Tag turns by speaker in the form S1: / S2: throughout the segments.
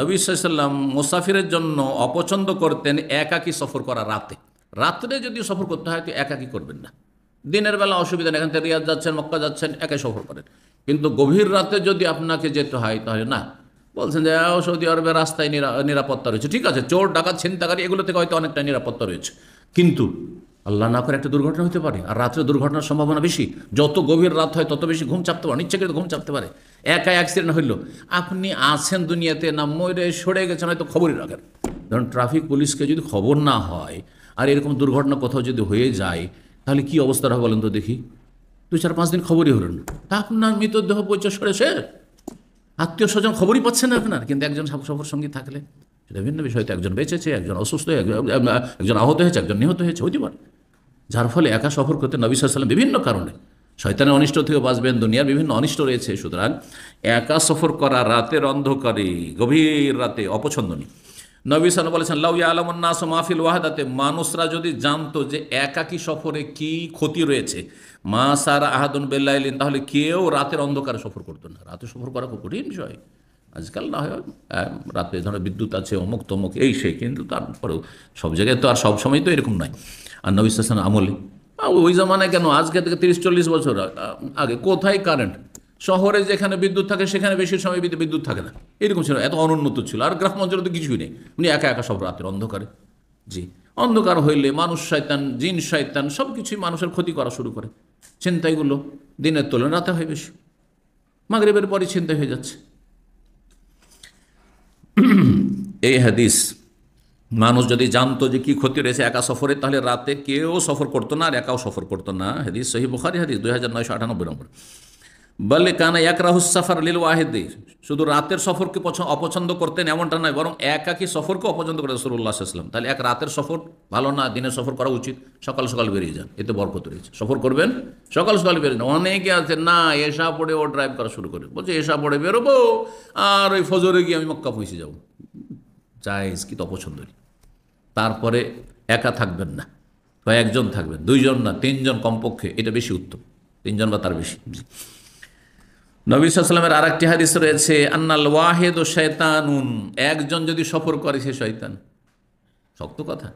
S1: নবী সাল্লাম মুসাফিরের জন্য অপছন্দ করতেন একাকি সফর করা রাতে রাত্রে যদি সফর করতে হয় তো একাকি করবেন না দিনের বেলা অসুবিধা নেই এখান থেকে রিয়াজ যাচ্ছেন মক্কা যাচ্ছেন একাই সফর করেন কিন্তু গভীর রাতে যদি আপনাকে যেতে হয় তাহলে না বলছেন যে সৌদি আরবে রাস্তায় নিরাপত্তা রয়েছে ঠিক আছে চোর ডাকাত ছিনতাকারী এগুলো থেকে হয়তো অনেকটা নিরাপত্তা রয়েছে কিন্তু আল্লাহ না করে একটা দুর্ঘটনা হতে পারে আর রাত্রে দুর্ঘটনার সম্ভাবনা বেশি যত গভীর রাত হয় তত বেশি ঘুম চাপতে পারে নিচ্ছে ঘুম চাপতে পারে একা অ্যাক্সিডেন্ট হইল আপনি আছেন দুনিয়াতে না মরে সরে গেছেন হয়তো খবরই রাখেন ধরুন ট্রাফিক পুলিশকে যদি খবর না হয় আর এরকম দুর্ঘটনা কোথাও যদি হয়ে যায় তাহলে কি অবস্থা হবে বলেন তো দেখি দু চার পাঁচ দিন খবরই না তা আপনার মৃতদেহ পরিচয় সরে সে আত্মীয় স্বজন খবরই পাচ্ছেন না আপনার কিন্তু একজন সফর সঙ্গী থাকলে সেটা ভিন্ন বিষয় তো একজন বেঁচেছে একজন অসুস্থ একজন আহত হয়েছে একজন নিহত হয়েছে হইতে পারে যার ফলে একা সফর করতে নবী সাল্লাম বিভিন্ন কারণে শয়তানের অনিষ্ট থেকে বাঁচবেন দুনিয়ার বিভিন্ন অনিষ্ট রয়েছে সুতরাং একা সফর করা রাতের অন্ধকারে গভীর রাতে অপছন্দনীয় নবী সাল বলেছেন লাউয়া আলমন্নাস মাহফিল ওয়াহাদাতে মানুষরা যদি জানতো যে একাকি সফরে কি ক্ষতি রয়েছে মা সার আহাদুন বেল্লাইলিন তাহলে কেউ রাতের অন্ধকারে সফর করতো না রাতে সফর করা খুব কঠিন বিষয় আজকাল না হয় রাতে ধরো বিদ্যুৎ আছে অমুক তমুক এই সে কিন্তু তারপরেও সব জায়গায় তো আর সব সময় তো এরকম নয় আর নবী সাসেন আমলে ওই জামানায় কেন আজকে থেকে তিরিশ চল্লিশ বছর আগে কোথায় কারেন্ট শহরে যেখানে বিদ্যুৎ থাকে সেখানে বেশি সময় বিদ্যুৎ থাকে না এরকম ছিল এত অনুন্নত ছিল আর গ্রাম অঞ্চলে তো কিছুই নেই উনি একা একা সব রাতের অন্ধকারে জি অন্ধকার হইলে মানুষ শয়তান জিন শয়তান সব কিছুই মানুষের ক্ষতি করা শুরু করে চিন্তাইগুলো দিনের তোলেন রাতে হয় বেশি মাগরীবের পরই চিন্তা হয়ে যাচ্ছে এই হাদিস মানুষ যদি জানতো যে কি ক্ষতি রয়েছে একা সফরে তাহলে রাতে কেউ সফর করতো না আর একাও সফর করতো না হাদিস সহি বুখারি হাদিস দুই হাজার নয়শো আটানব্বই নম্বর বলে কানা এক রাহুস সাফার লিল ওয়াহেদে শুধু রাতের সফরকে অপছন্দ করতেন এমনটা নয় বরং একাকি সফরকে অপছন্দ করতেন সরুল্লাহ আসলাম তাহলে এক রাতের সফর ভালো না দিনের সফর করা উচিত সকাল সকাল বেরিয়ে যান এতে বরকত রয়েছে সফর করবেন সকাল সকাল বেরিয়ে যান অনেকে আছে না এসা পড়ে ও ড্রাইভ করা শুরু করে বলছে এসা পড়ে বেরোবো আর ওই ফজরে গিয়ে আমি মক্কা পৌঁছে যাবো চাইজ কি তো অপছন্দ নেই তারপরে একা থাকবেন না বা একজন থাকবেন দুইজন না তিনজন কমপক্ষে এটা বেশি উত্তম তিনজন বা তার বেশি নবীলামের আর একটি হাদিস রয়েছে আন্নাল ওয়াহেদ ও শয়তানুন একজন যদি সফর করে সে শয়তান শক্ত কথা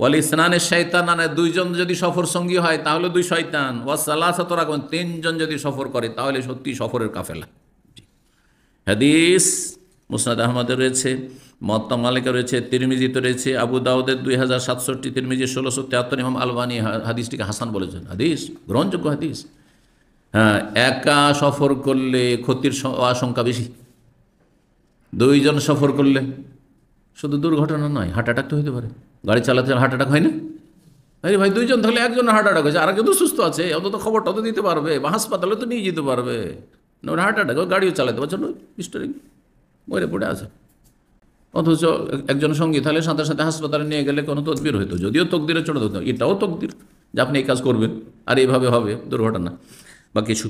S1: ওয়াল ইসনানের শয়তান আনে দুইজন যদি সফর সঙ্গী হয় তাহলে দুই শয়তান ওয়াসাল্লাহ রাখবেন তিনজন যদি সফর করে তাহলে সত্যি সফরের কাফেলা হাদিস মুসনাদ আহমদের রয়েছে মহাত্মা মালিকা রয়েছে তিরমিজিতে রয়েছে আবু দাউদের দুই হাজার সাতষট্টি তিরমিজি ষোলোশো তেয়াত্তর ইমাম আলবানি হাদিসটিকে হাসান বলেছেন হাদিস গ্রহণযোগ্য হাদিস হ্যাঁ একা সফর করলে ক্ষতির আশঙ্কা বেশি দুইজন সফর করলে শুধু দুর্ঘটনা নয় হার্ট অ্যাটাক তো হতে পারে গাড়ি চালাতে হার্ট অ্যাটাক হয় না আরে ভাই দুইজন থাকলে একজন হার্ট অ্যাটাক হয়েছে আর তো সুস্থ আছে অত তো খবরটা তো দিতে পারবে বা হাসপাতালে তো নিয়ে যেতে পারবে না হার্ট অ্যাটাক গাড়িও চালাতে পারছে না মিস্টারিং মরে পড়ে আছে অথচ একজন সঙ্গী তাহলে সাথে সাথে হাসপাতালে নিয়ে গেলে কোনো তদবির হইতো যদিও তকদিরে চড়ে হতো এটাও তকদির যে আপনি এই কাজ করবেন আর এইভাবে হবে দুর্ঘটনা বা কিছু